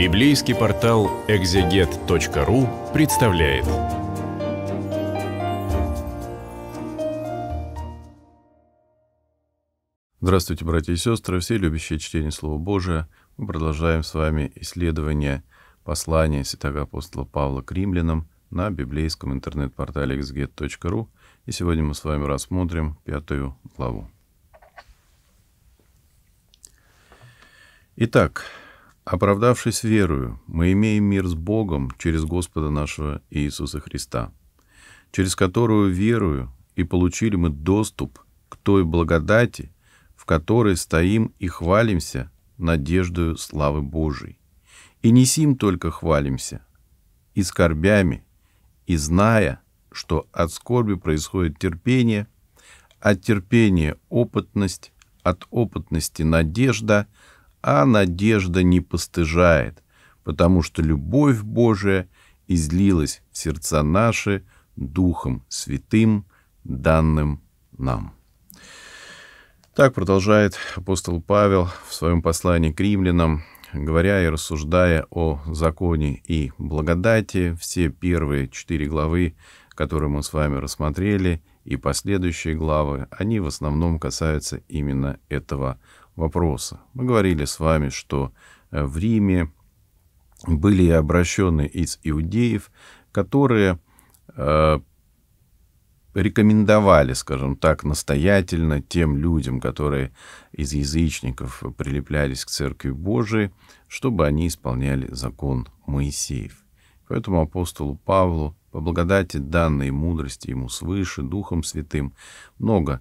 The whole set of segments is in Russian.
Библейский портал экзегет.ру представляет. Здравствуйте, братья и сестры, все любящие чтение Слова Божия. Мы продолжаем с вами исследование послания святого апостола Павла к римлянам на библейском интернет-портале exeget.ru, И сегодня мы с вами рассмотрим пятую главу. Итак, Оправдавшись верою, мы имеем мир с Богом через Господа нашего Иисуса Христа, через которую верою и получили мы доступ к той благодати, в которой стоим и хвалимся надеждою славы Божией. И не сим только хвалимся, и скорбями, и зная, что от скорби происходит терпение, от а терпения — опытность, от опытности — надежда — а надежда не постыжает, потому что любовь Божия излилась в сердца наши Духом Святым, данным нам. Так продолжает апостол Павел в своем послании к римлянам, говоря и рассуждая о законе и благодати, все первые четыре главы, которые мы с вами рассмотрели, и последующие главы, они в основном касаются именно этого вопроса. Мы говорили с вами, что э, в Риме были обращены из иудеев, которые э, рекомендовали, скажем так, настоятельно тем людям, которые из язычников прилеплялись к Церкви Божией, чтобы они исполняли закон Моисеев. Поэтому апостолу Павлу по благодати данной мудрости ему свыше, Духом Святым, много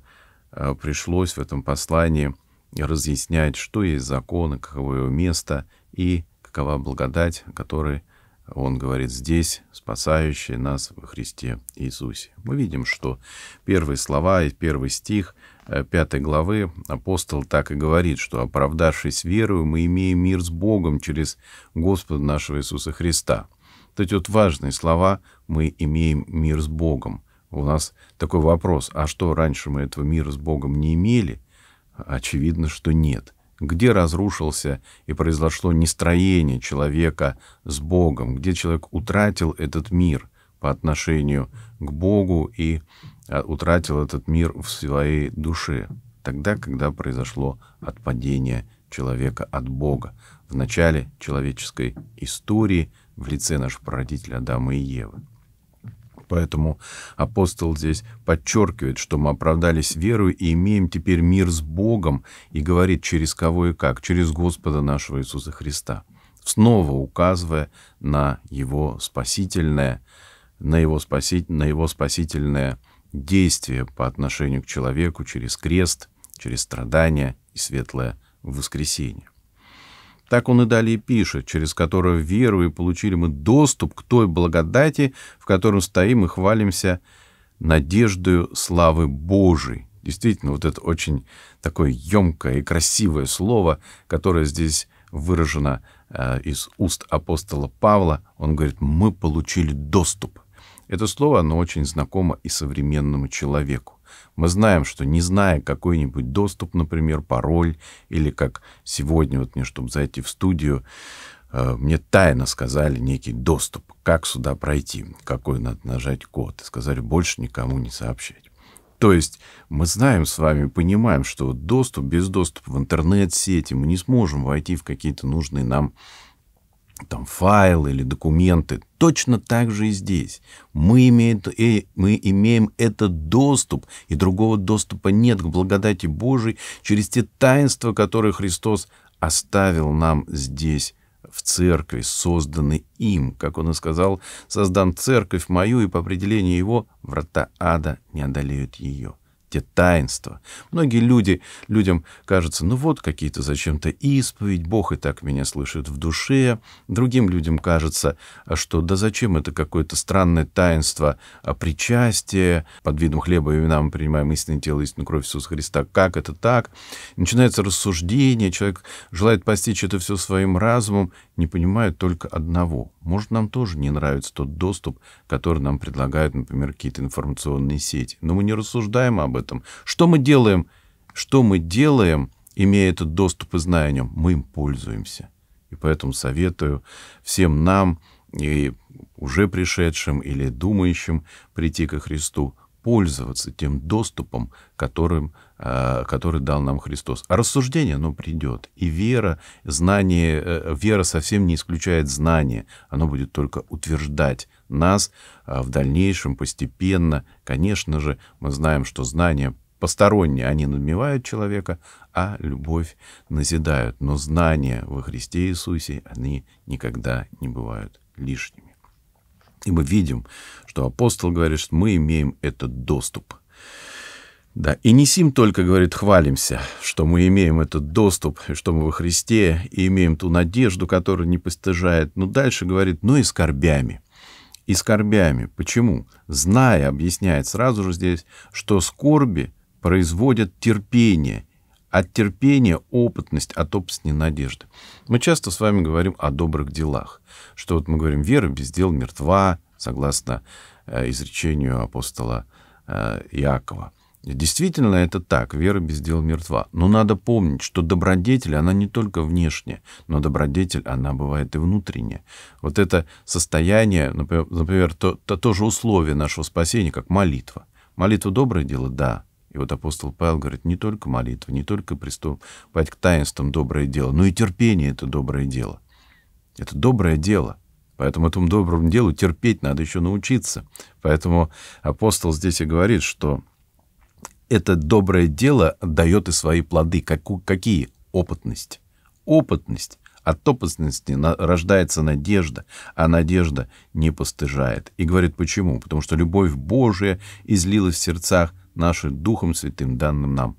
э, пришлось в этом послании – разъяснять, что есть законы, каково его место и какова благодать, о которой он говорит здесь, спасающая нас во Христе Иисусе. Мы видим, что первые слова и первый стих э, пятой главы апостол так и говорит, что оправдавшись верою, мы имеем мир с Богом через Господа нашего Иисуса Христа. То есть вот важные слова «мы имеем мир с Богом». У нас такой вопрос, а что раньше мы этого мира с Богом не имели – Очевидно, что нет. Где разрушился и произошло нестроение человека с Богом, где человек утратил этот мир по отношению к Богу и а, утратил этот мир в своей душе, тогда, когда произошло отпадение человека от Бога. В начале человеческой истории в лице нашего прародителя Адама и Евы. Поэтому апостол здесь подчеркивает, что мы оправдались верой и имеем теперь мир с Богом, и говорит, через кого и как, через Господа нашего Иисуса Христа, снова указывая на его спасительное, на его, спаси, на его спасительное действие по отношению к человеку через крест, через страдания и светлое воскресение. Так он и далее пишет, через которую веру и получили мы доступ к той благодати, в котором стоим и хвалимся надеждою славы Божией. Действительно, вот это очень такое емкое и красивое слово, которое здесь выражено э, из уст апостола Павла. Он говорит, мы получили доступ. Это слово, оно очень знакомо и современному человеку. Мы знаем, что не зная какой-нибудь доступ, например, пароль, или как сегодня вот мне, чтобы зайти в студию, э, мне тайно сказали некий доступ, как сюда пройти, какой надо нажать код. И сказали, больше никому не сообщать. То есть мы знаем с вами, понимаем, что доступ без доступа в интернет-сети мы не сможем войти в какие-то нужные нам там файл или документы. Точно так же и здесь. Мы имеем, э, мы имеем этот доступ, и другого доступа нет к благодати Божией через те таинства, которые Христос оставил нам здесь в церкви, созданы им. Как он и сказал, создан церковь мою, и по определению его врата ада не одолеют ее те таинства. Многие люди, людям кажется, ну вот какие-то зачем-то исповедь, Бог и так меня слышит в душе. Другим людям кажется, «А что да зачем это какое-то странное таинство а причастие, под видом хлеба и вина мы принимаем истинное тело, истинную кровь Иисуса Христа. Как это так? Начинается рассуждение, человек желает постичь это все своим разумом, не понимает только одного — может, нам тоже не нравится тот доступ, который нам предлагают, например, какие-то информационные сети. Но мы не рассуждаем об этом. Что мы делаем? Что мы делаем, имея этот доступ и зная о нем? Мы им пользуемся. И поэтому советую всем нам и уже пришедшим или думающим прийти ко Христу, пользоваться тем доступом, которым, э, который дал нам Христос. А рассуждение, оно придет. И вера, знание, э, вера совсем не исключает знание. Оно будет только утверждать нас а в дальнейшем постепенно. Конечно же, мы знаем, что знания посторонние, они надмевают человека, а любовь назидают. Но знания во Христе Иисусе, они никогда не бывают лишними. И мы видим, что апостол говорит, что мы имеем этот доступ. Да, и не сим только, говорит, хвалимся, что мы имеем этот доступ, что мы во Христе, и имеем ту надежду, которая не постыжает. Но дальше говорит, ну и скорбями. И скорбями. Почему? Зная, объясняет сразу же здесь, что скорби производят терпение, от терпения опытность, от опытной надежды. Мы часто с вами говорим о добрых делах. Что вот мы говорим, вера без дел мертва, согласно э, изречению апостола э, Иакова. Действительно, это так, вера без дел мертва. Но надо помнить, что добродетель, она не только внешняя, но добродетель, она бывает и внутренняя. Вот это состояние, например, то, то, то же условие нашего спасения, как молитва. Молитва — доброе дело, да, и вот апостол Павел говорит, не только молитва, не только приступать к таинствам доброе дело, но и терпение — это доброе дело. Это доброе дело. Поэтому этому доброму делу терпеть надо еще научиться. Поэтому апостол здесь и говорит, что это доброе дело дает и свои плоды. Как, какие? Опытность. Опытность. От опытности рождается надежда, а надежда не постыжает. И говорит, почему? Потому что любовь Божия излилась в сердцах наши Духом Святым, данным нам.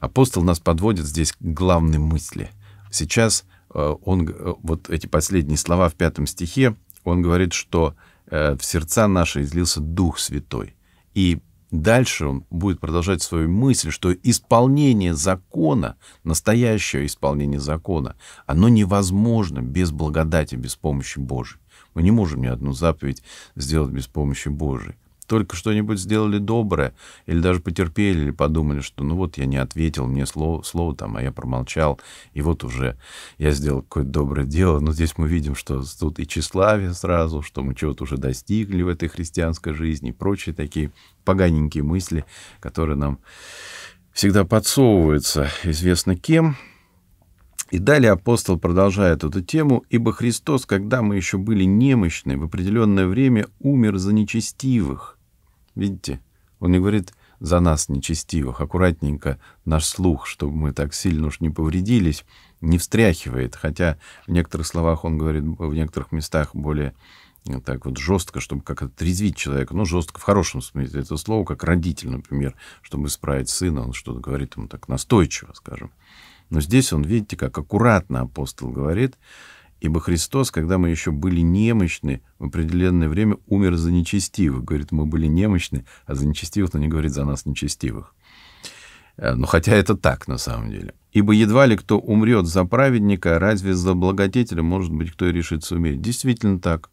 Апостол нас подводит здесь к главной мысли. Сейчас э, он, э, вот эти последние слова в пятом стихе, он говорит, что э, в сердца наши излился Дух Святой. И дальше он будет продолжать свою мысль, что исполнение закона, настоящее исполнение закона, оно невозможно без благодати, без помощи Божией. Мы не можем ни одну заповедь сделать без помощи Божией только что-нибудь сделали доброе, или даже потерпели, или подумали, что ну вот я не ответил, мне слово, слово там, а я промолчал, и вот уже я сделал какое-то доброе дело. Но здесь мы видим, что тут и тщеславие сразу, что мы чего-то уже достигли в этой христианской жизни, и прочие такие поганенькие мысли, которые нам всегда подсовываются известно кем. И далее апостол продолжает эту тему, ибо Христос, когда мы еще были немощны, в определенное время умер за нечестивых. Видите, он не говорит за нас, нечестивых, аккуратненько наш слух, чтобы мы так сильно уж не повредились, не встряхивает, хотя в некоторых словах он говорит, в некоторых местах более ну, так вот жестко, чтобы как отрезвить человека, ну, жестко в хорошем смысле это слово, как родитель, например, чтобы исправить сына, он что-то говорит ему так настойчиво, скажем. Но здесь он, видите, как аккуратно апостол говорит, Ибо Христос, когда мы еще были немощны, в определенное время умер за нечестивых. Говорит, мы были немощны, а за нечестивых, но не говорит за нас нечестивых. Э, ну, хотя это так на самом деле. Ибо едва ли кто умрет за праведника, разве за благодетеля, может быть, кто и решит умереть. Действительно так.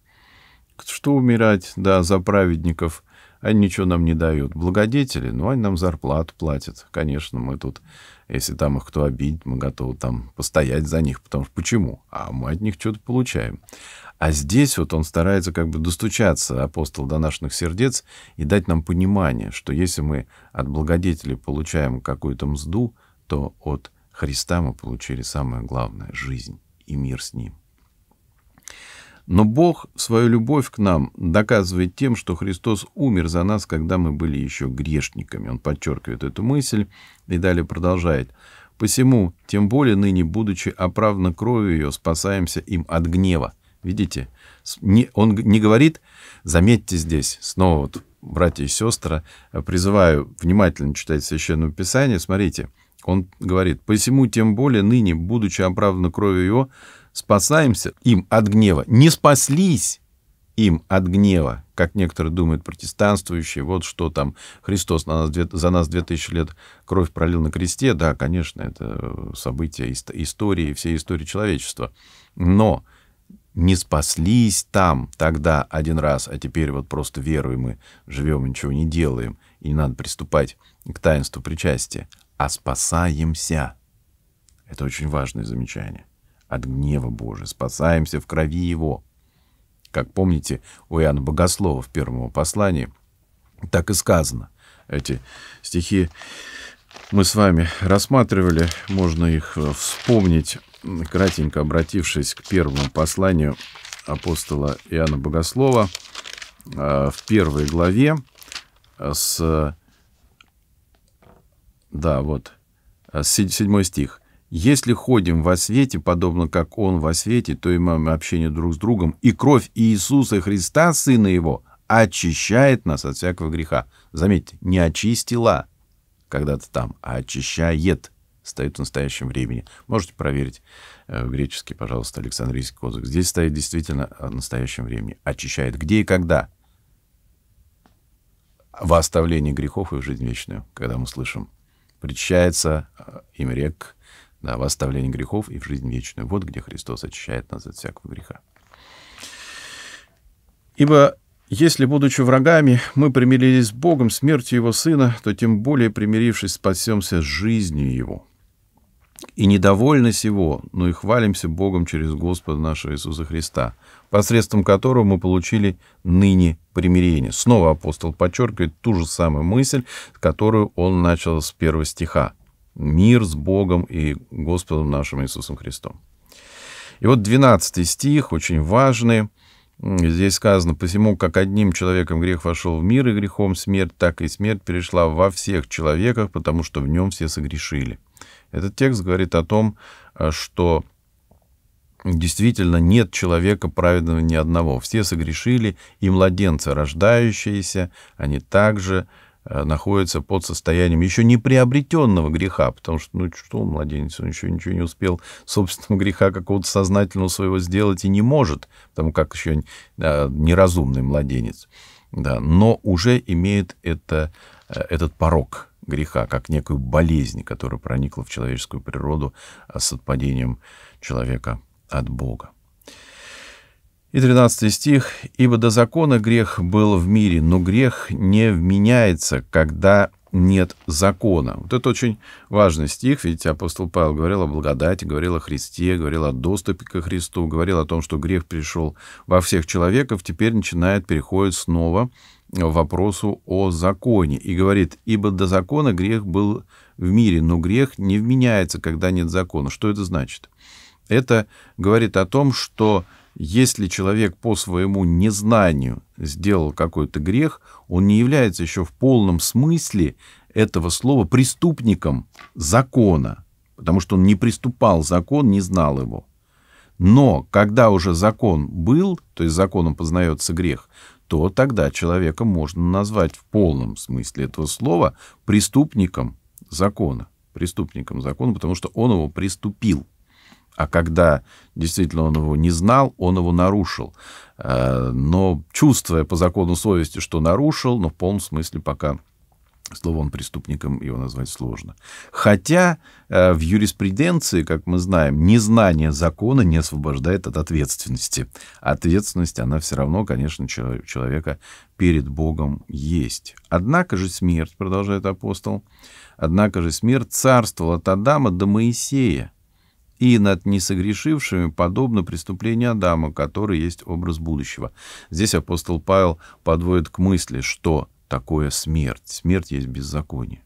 Что умирать, да, за праведников? Они ничего нам не дают. Благодетели, ну, они нам зарплату платят. Конечно, мы тут, если там их кто обидит, мы готовы там постоять за них. Потому что почему? А мы от них что-то получаем. А здесь вот он старается как бы достучаться, апостол, до наших сердец и дать нам понимание, что если мы от благодетелей получаем какую-то мзду, то от Христа мы получили самое главное — жизнь и мир с Ним. Но Бог свою любовь к нам доказывает тем, что Христос умер за нас, когда мы были еще грешниками. Он подчеркивает эту мысль и далее продолжает. «Посему, тем более ныне, будучи оправдан кровью ее, спасаемся им от гнева». Видите? он не говорит, заметьте здесь, снова вот, братья и сестры, э, призываю внимательно читать Священное Писание, смотрите, он говорит, «Посему, тем более, ныне, будучи оправдан кровью его, спасаемся им от гнева. Не спаслись им от гнева, как некоторые думают протестанствующие, вот что там Христос на нас, за нас две тысячи лет кровь пролил на кресте, да, конечно, это событие истории, всей истории человечества, но не спаслись там тогда один раз, а теперь вот просто веруем мы живем, ничего не делаем, и не надо приступать к таинству причастия, а спасаемся. Это очень важное замечание от гнева Божия, спасаемся в крови Его. Как помните, у Иоанна Богослова в первом послании так и сказано. Эти стихи мы с вами рассматривали, можно их э, вспомнить, кратенько обратившись к первому посланию апостола Иоанна Богослова э, в первой главе э, с... Да, вот, седьмой стих. Если ходим во свете, подобно как Он во свете, то имеем общение друг с другом, и кровь Иисуса Христа, Сына Его, очищает нас от всякого греха. Заметьте, не очистила когда-то там, а очищает, стоит в настоящем времени. Можете проверить э, в греческий, пожалуйста, Александрийский кодекс. Здесь стоит действительно в э, настоящем времени. Очищает где и когда? Во оставлении грехов и в жизнь вечную, когда мы слышим. Причащается э, имрек да, в оставление грехов и в жизнь вечную. Вот где Христос очищает нас от всякого греха. Ибо если, будучи врагами, мы примирились с Богом смертью Его Сына, то тем более, примирившись, спасемся с жизнью Его. И недовольны сего, но и хвалимся Богом через Господа нашего Иисуса Христа, посредством которого мы получили ныне примирение. Снова апостол подчеркивает ту же самую мысль, которую он начал с первого стиха мир с Богом и Господом нашим Иисусом Христом. И вот 12 стих, очень важный. Здесь сказано, посему, как одним человеком грех вошел в мир, и грехом смерть, так и смерть перешла во всех человеках, потому что в нем все согрешили. Этот текст говорит о том, э, что действительно нет человека праведного ни одного. Все согрешили, и младенцы, рождающиеся, они также Э, находится под состоянием еще не приобретенного греха, потому что, ну что он, младенец, он еще ничего не успел собственного греха какого-то сознательного своего сделать и не может, потому как еще э, неразумный младенец, да, но уже имеет это, э, этот порог греха, как некую болезнь, которая проникла в человеческую природу с отпадением человека от Бога. И 13 стих. «Ибо до закона грех был в мире, но грех не вменяется, когда нет закона». Вот это очень важный стих, Видите, апостол Павел говорил о благодати, говорил о Христе, говорил о доступе ко Христу, говорил о том, что грех пришел во всех человеков, теперь начинает, переходит снова к вопросу о законе. И говорит, «Ибо до закона грех был в мире, но грех не вменяется, когда нет закона». Что это значит? Это говорит о том, что если человек по своему незнанию сделал какой-то грех, он не является еще в полном смысле этого слова преступником закона, потому что он не приступал закон, не знал его. Но когда уже закон был, то есть законом познается грех, то тогда человека можно назвать в полном смысле этого слова преступником закона. Преступником закона, потому что он его приступил. А когда действительно он его не знал, он его нарушил. Э, но чувствуя по закону совести, что нарушил, но в полном смысле пока Слово он преступником, его назвать сложно. Хотя э, в юриспруденции, как мы знаем, незнание закона не освобождает от ответственности. Ответственность, она все равно, конечно, человека перед Богом есть. Однако же смерть, продолжает апостол, однако же смерть царствовала от Адама до Моисея, и над несогрешившими подобно преступлению Адама, который есть образ будущего. Здесь апостол Павел подводит к мысли, что такое смерть. Смерть есть беззаконие.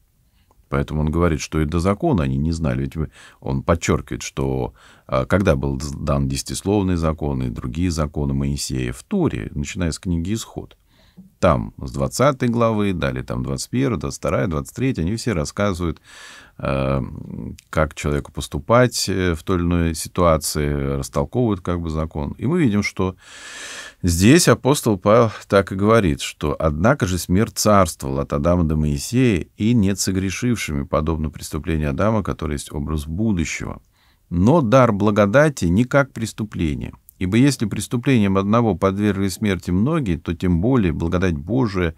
Поэтому он говорит, что и до закона они не знали. Ведь он подчеркивает, что а, когда был дан десятисловный закон и другие законы Моисея в Торе, начиная с книги «Исход», там с 20 главы, далее там 21, 22, 23, они все рассказывают, эм, как человеку поступать э, в той или иной ситуации, растолковывают как бы закон. И мы видим, что здесь апостол Павел так и говорит, что «однако же смерть царствовал от Адама до Моисея и не согрешившими, подобно преступлению Адама, которое есть образ будущего. Но дар благодати не как преступление, Ибо если преступлением одного подвергли смерти многие, то тем более благодать Божия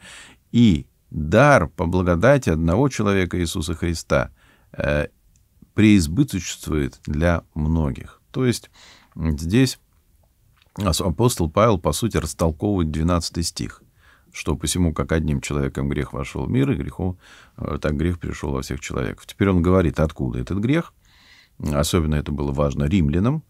и дар по благодати одного человека Иисуса Христа э, преизбыточствует для многих. То есть здесь апостол Павел, по сути, растолковывает 12 стих, что посему, как одним человеком грех вошел в мир, и грехом, э, так грех пришел во всех человеков. Теперь он говорит, откуда этот грех. Особенно это было важно римлянам,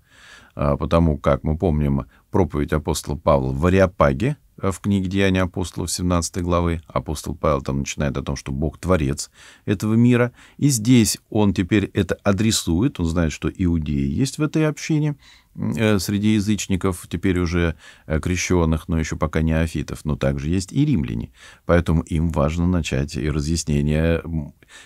а, потому как мы помним проповедь апостола Павла в Ариапаге, Э, в книге «Деяния апостолов» 17 главы. Апостол Павел там начинает о том, что Бог – творец этого мира. И здесь он теперь это адресует. Он знает, что иудеи есть в этой общине э, среди язычников, теперь уже э, крещенных, но еще пока не афитов, но также есть и римляне. Поэтому им важно начать и разъяснение.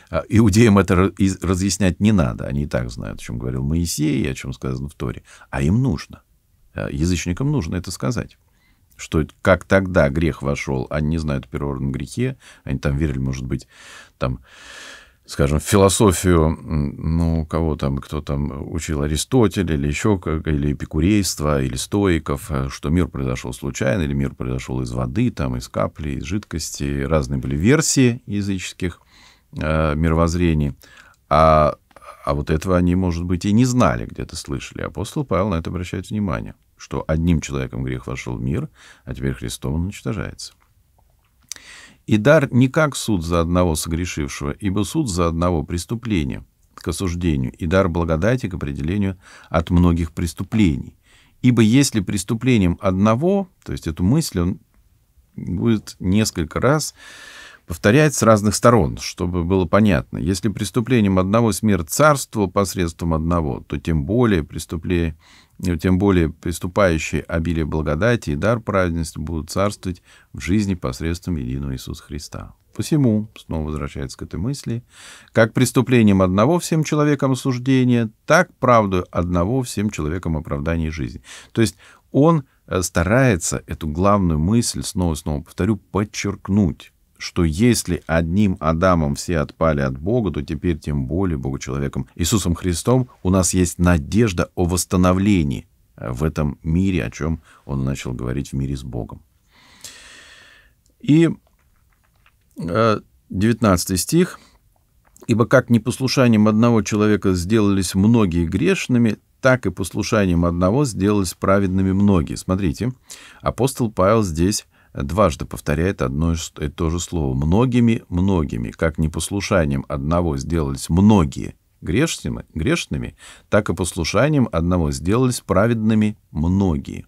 А, иудеям это разъяснять не надо. Они и так знают, о чем говорил Моисей и о чем сказано в Торе. А им нужно. Язычникам нужно это сказать что как тогда грех вошел, они не знают о первородном грехе, они там верили, может быть, там, скажем, в философию, ну, кого там, кто там учил Аристотель или еще, как, или эпикурейство, или стоиков, э, что мир произошел случайно, или мир произошел из воды, там, из капли, из жидкости. Разные были версии языческих э, мировоззрений. А, а вот этого они, может быть, и не знали, где-то слышали. Апостол Павел на это обращает внимание. — что одним человеком грех вошел в мир, а теперь Христом он уничтожается. И дар не как суд за одного согрешившего, ибо суд за одного преступления к осуждению, и дар благодати к определению от многих преступлений. Ибо если преступлением одного, то есть эту мысль он будет несколько раз повторять с разных сторон, чтобы было понятно. Если преступлением одного смерть царствовал посредством одного, то тем более преступление э, тем более приступающие обилие благодати и дар праведности будут царствовать в жизни посредством единого Иисуса Христа. Посему, снова возвращается к этой мысли, как преступлением одного всем человеком осуждение, так правду одного всем человеком оправдание жизни. То есть он э, старается эту главную мысль, снова и снова повторю, подчеркнуть что если одним Адамом все отпали от Бога, то теперь тем более Богу человеком Иисусом Христом у нас есть надежда о восстановлении в этом мире, о чем он начал говорить в мире с Богом. И 19 э, стих. «Ибо как непослушанием одного человека сделались многие грешными, так и послушанием одного сделались праведными многие». Смотрите, апостол Павел здесь дважды повторяет одно и то же слово. Многими, многими, как непослушанием одного сделались многие грешными, грешными, так и послушанием одного сделались праведными многие.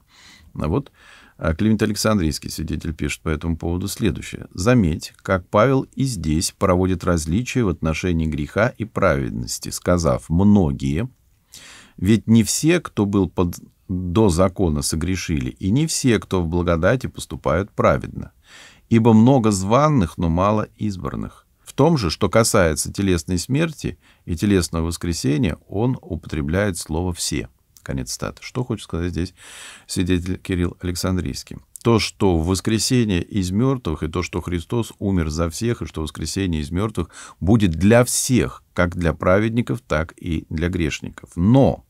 А вот а, Климент Александрийский, свидетель, пишет по этому поводу следующее. «Заметь, как Павел и здесь проводит различия в отношении греха и праведности, сказав «многие», ведь не все, кто был под до закона согрешили, и не все, кто в благодати, поступают праведно. Ибо много званных, но мало избранных. В том же, что касается телесной смерти и телесного воскресения, он употребляет слово «все». Конец статы. Что хочет сказать здесь свидетель Кирилл Александрийский? То, что в воскресение из мертвых, и то, что Христос умер за всех, и что воскресение из мертвых будет для всех, как для праведников, так и для грешников. Но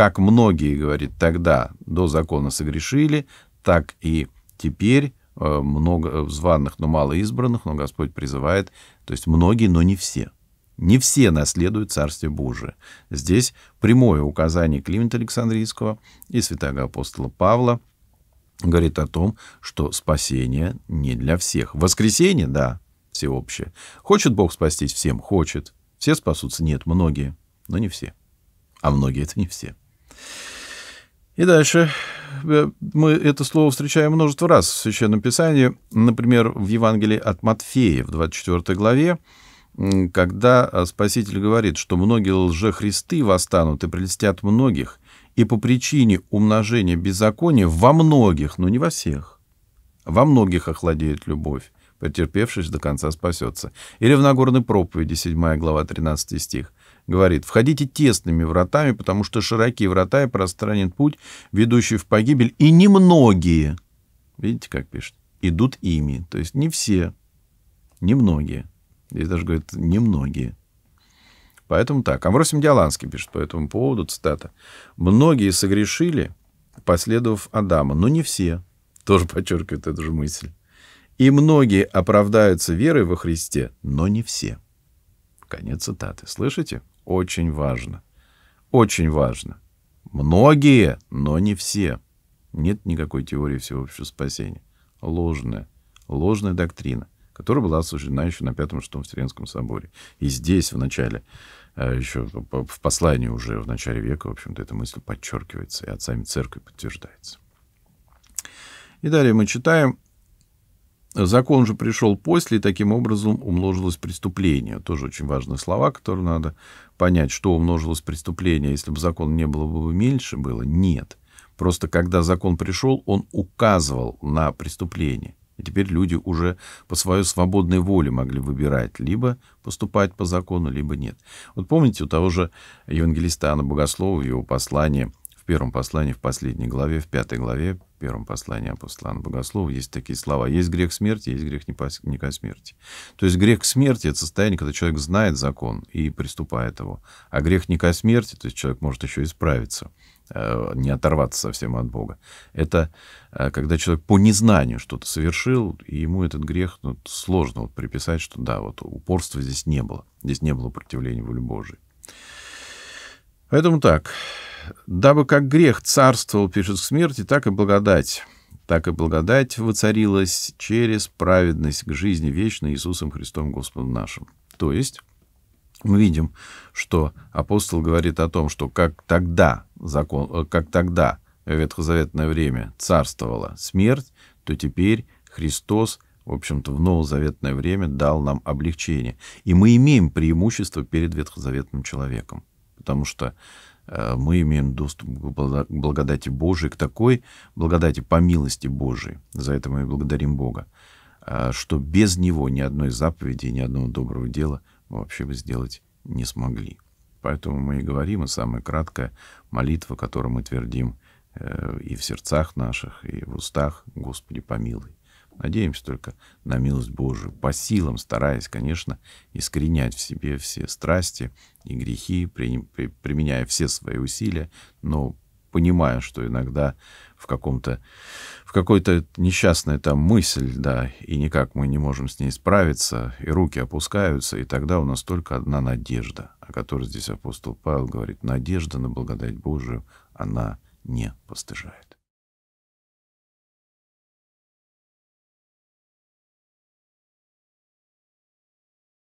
как многие, говорит, тогда до закона согрешили, так и теперь э, много э, званых, но мало избранных, но Господь призывает, то есть многие, но не все. Не все наследуют Царствие Божие. Здесь прямое указание Климента Александрийского и святого апостола Павла говорит о том, что спасение не для всех. Воскресение, да, всеобщее. Хочет Бог спастись всем? Хочет. Все спасутся? Нет, многие, но не все. А многие — это не все. И дальше э, мы это слово встречаем множество раз в Священном Писании, например, в Евангелии от Матфея в 24 главе, когда а, Спаситель говорит, что многие лжехристы восстанут и прелестят многих, и по причине умножения беззакония во многих, но не во всех, во многих охладеет любовь, потерпевшись до конца спасется. Или в Нагорной проповеди, 7 глава, 13 стих говорит, «Входите тесными вратами, потому что широкие врата и пространен путь, ведущий в погибель, и немногие». Видите, как пишет? «Идут ими». То есть не все, немногие. Здесь даже говорит «немногие». Поэтому так. Амвросим Диаланский пишет по этому поводу, цитата. «Многие согрешили, последовав Адама, но не все». Тоже подчеркивает эту же мысль. «И многие оправдаются верой во Христе, но не все». Конец цитаты. Слышите? очень важно. Очень важно. Многие, но не все. Нет никакой теории всеобщего спасения. Ложная, ложная доктрина, которая была осуждена еще на Пятом Шестом Вселенском соборе. И здесь в начале, э, еще в послании уже в начале века, в общем-то, эта мысль подчеркивается и от отцами церкви подтверждается. И далее мы читаем Закон же пришел после, и таким образом умножилось преступление. Тоже очень важные слова, которые надо понять, что умножилось преступление. Если бы закон не было бы меньше, было нет. Просто когда закон пришел, он указывал на преступление. И теперь люди уже по своей свободной воле могли выбирать, либо поступать по закону, либо нет. Вот помните, у того же евангелиста Анна Богослова в его послании в первом послании, в последней главе, в пятой главе, в первом послании апостола Богослова есть такие слова. Есть грех смерти, есть грех не ко смерти. То есть грех смерти — это состояние, когда человек знает закон и приступает его. А грех не ко смерти, то есть человек может еще исправиться, э, не оторваться совсем от Бога. Это э, когда человек по незнанию что-то совершил, и ему этот грех ну, сложно вот приписать, что да, вот упорства здесь не было. Здесь не было противления воле Божией. Поэтому так. «Дабы как грех царствовал, пишет к смерти, так и благодать. Так и благодать воцарилась через праведность к жизни вечной Иисусом Христом Господом нашим». То есть мы видим, что апостол говорит о том, что как тогда, закон, э, как тогда в ветхозаветное время царствовала смерть, то теперь Христос – в общем-то, в новозаветное время дал нам облегчение. И мы имеем преимущество перед ветхозаветным человеком потому что э, мы имеем доступ к благодати Божией, к такой благодати по милости Божией. За это мы благодарим Бога, а что без Него ни одной заповеди, ни одного доброго дела мы вообще бы сделать не смогли. Поэтому мы и говорим, и самая краткая молитва, которую мы твердим э, и в сердцах наших, и в устах, Господи, помилуй. Надеемся только на милость Божию, по силам стараясь, конечно, искоренять в себе все страсти и грехи, применяя все свои усилия, но понимая, что иногда в каком-то, в какой-то несчастной там мысль, да, и никак мы не можем с ней справиться, и руки опускаются, и тогда у нас только одна надежда, о которой здесь апостол Павел говорит, надежда на благодать Божию, она не постыжает.